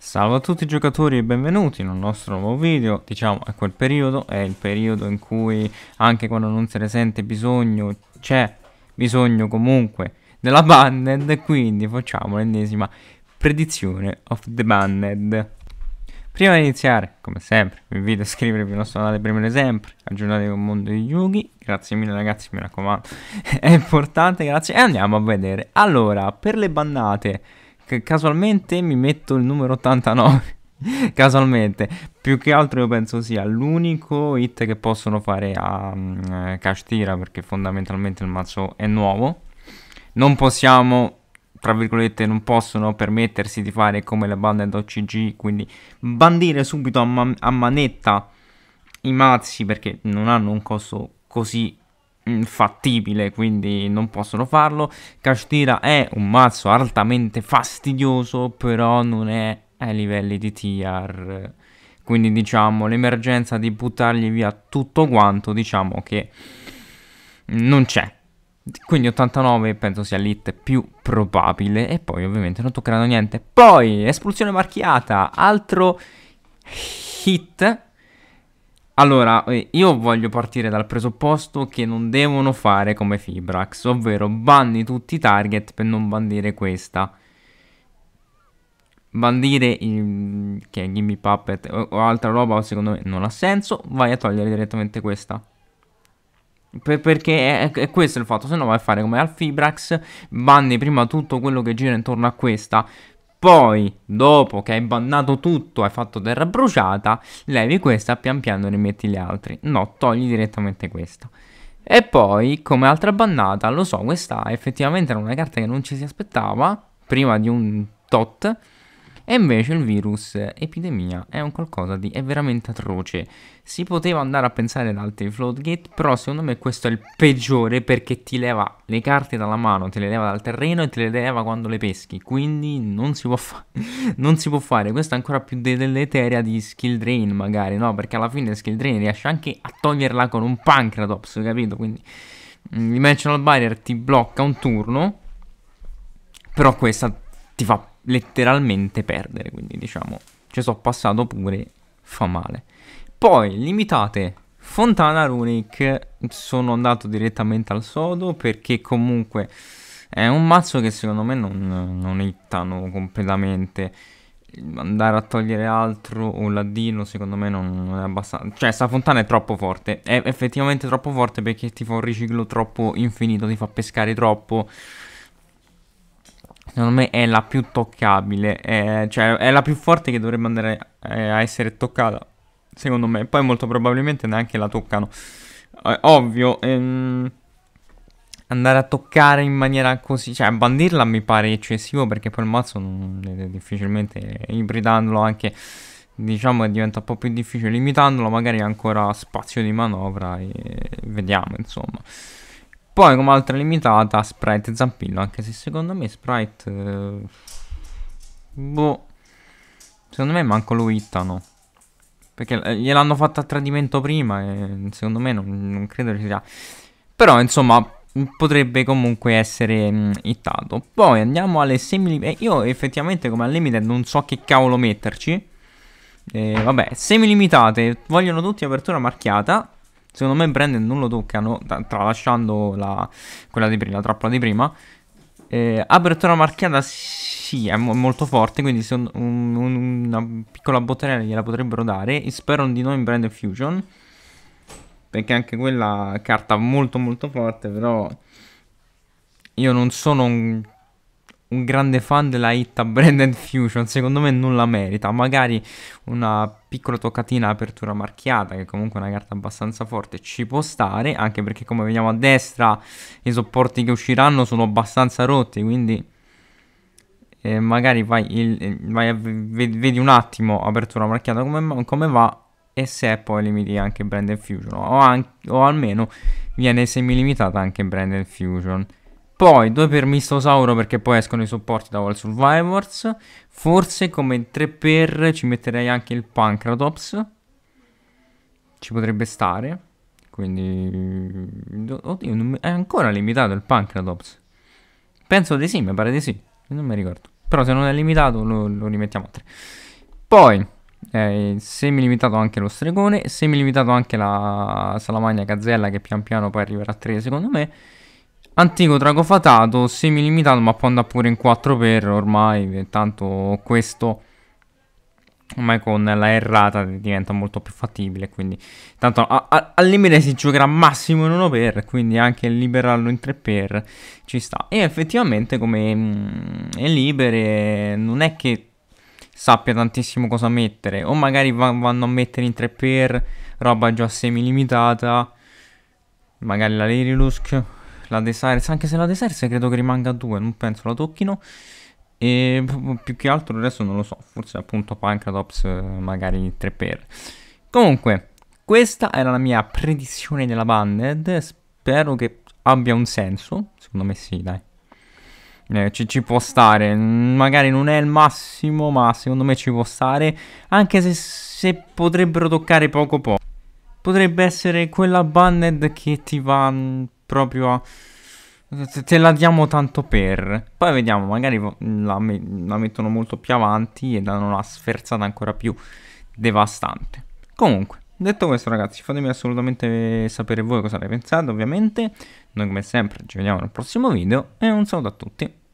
Salve a tutti i giocatori e benvenuti in un nostro nuovo video, diciamo è quel periodo, è il periodo in cui anche quando non se ne sente bisogno c'è bisogno comunque della banned quindi facciamo l'ennesima predizione of the banned. Prima di iniziare, come sempre, vi invito a iscrivervi al nostro canale prima di sempre, aggiornatevi al Mondo di Yugi, grazie mille ragazzi, mi raccomando, è importante, grazie, e andiamo a vedere. Allora, per le bannate casualmente mi metto il numero 89. Casualmente, più che altro io penso sia l'unico hit che possono fare a um, Cash perché fondamentalmente il mazzo è nuovo. Non possiamo, tra virgolette, non possono permettersi di fare come le bande OCG, quindi bandire subito a, man a manetta i mazzi perché non hanno un costo così fattibile, quindi non possono farlo. Kashtira è un mazzo altamente fastidioso, però non è ai livelli di TR. Quindi diciamo l'emergenza di buttargli via tutto quanto, diciamo che non c'è. Quindi 89 penso sia l'hit più probabile e poi ovviamente non toccheranno niente. Poi espulsione marchiata, altro hit allora, eh, io voglio partire dal presupposto che non devono fare come Fibrax, ovvero banni tutti i target per non bandire questa. Bandire il... che è Gimme Puppet o, o altra roba secondo me non ha senso, vai a togliere direttamente questa. Per, perché è, è, questo il fatto, se no vai a fare come al Fibrax, banni prima tutto quello che gira intorno a questa poi, dopo che hai bannato tutto, hai fatto terra bruciata, levi questa, pian piano ne metti gli altri. No, togli direttamente questa. E poi, come altra bannata, lo so, questa effettivamente era una carta che non ci si aspettava, prima di un tot, e invece il virus epidemia è un qualcosa di è veramente atroce. Si poteva andare a pensare ad altri floodgate, però secondo me questo è il peggiore perché ti leva le carte dalla mano, te le leva dal terreno e te le leva quando le peschi. Quindi non si può, fa- non si può fare. Questo è ancora più de- deleteria di skill drain, magari, no? Perché alla fine skill drain riesce anche a toglierla con un pancratops, capito? Quindi mm, il dimensional barrier ti blocca un turno. Però questa ti fa letteralmente perdere, quindi diciamo ci sono passato pure, fa male. Poi limitate Fontana Runic, sono andato direttamente al sodo perché comunque è un mazzo che secondo me non, non hittano completamente. Andare a togliere altro o l'addino secondo me non, non, è abbastanza. Cioè, sta fontana è troppo forte. È effettivamente troppo forte perché ti fa un riciclo troppo infinito, ti fa pescare troppo. Secondo me è la più toccabile, è, cioè è la più forte che dovrebbe andare eh, a essere toccata, secondo me. Poi molto probabilmente neanche la toccano. Eh, ovvio, ehm, andare a toccare in maniera così, cioè bandirla mi pare eccessivo perché poi il mazzo non, eh, difficilmente ibridandolo anche diciamo che diventa un po' più difficile limitandolo magari ancora spazio di manovra e vediamo insomma poi come altra limitata Sprite e Zampillo, anche se secondo me Sprite... Eh, boh. Secondo me manco lo hittano. Perché eh, gliel'hanno fatto a tradimento prima e secondo me non, non credo ci sia. Però insomma potrebbe comunque essere mh, mm, hittato. Poi andiamo alle semi... Eh, io effettivamente come al limite non so che cavolo metterci. Eh, vabbè, semi limitate, vogliono tutti apertura marchiata. Secondo me Brandon non lo toccano, tralasciando la, quella di prima, la trappola di prima. Eh, apertura marchiata sì, è mo molto forte, quindi un, un, una piccola botterella gliela potrebbero dare. E spero di no in Brandon Fusion, perché anche quella carta molto molto forte, però io non sono un, un grande fan della hit a Brandon Fusion, secondo me non la merita. Magari una piccola toccatina apertura marchiata, che comunque è una carta abbastanza forte, ci può stare, anche perché come vediamo a destra i supporti che usciranno sono abbastanza rotti, quindi eh, magari vai, il, vai a, vedi un attimo apertura marchiata come, come, va e se poi limiti anche Brand Fusion, o, anche, o almeno viene semilimitata anche Brand Fusion. Poi 2 per Mistosauro perché poi escono i supporti da World Survivors. Forse come 3 per ci metterei anche il Pancratops. Ci potrebbe stare. Quindi... Oddio, mi... è ancora limitato il Pancratops. Penso di sì, mi pare di sì. Non mi ricordo. Però se non è limitato lo, lo rimettiamo a 3. Poi... Eh, semi limitato anche lo stregone, semi limitato anche la salamagna gazzella che pian piano poi arriverà a 3 secondo me Antico tragofatato, semi limitato ma può andare pure in 4x ormai, tanto questo ormai con la errata diventa molto più fattibile, quindi tanto a, al limite si giocherà massimo in 1x, quindi anche liberarlo in 3x ci sta. E effettivamente come mh, mm, è libere non è che sappia tantissimo cosa mettere, o magari va, vanno a mettere in 3x roba già semi limitata, magari la Lirilusk. Lusk la Desires, anche se la Desires credo che rimanga a 2, non penso la tocchino. E più che altro il resto non lo so, forse appunto Pancratops eh, magari 3 per. Comunque, questa era la mia predizione della Banded, spero che abbia un senso, secondo me sì dai. Eh, ci, ci, può stare, magari non è il massimo, ma secondo me ci può stare, anche se, se potrebbero toccare poco poco. Potrebbe essere quella banned che ti va proprio... a... Te la diamo tanto per. Poi vediamo, magari la, la mettono molto più avanti e danno una sferzata ancora più devastante. Comunque, detto questo ragazzi, fatemi assolutamente sapere voi cosa ne pensate ovviamente. Noi come sempre ci vediamo nel prossimo video e un saluto a tutti.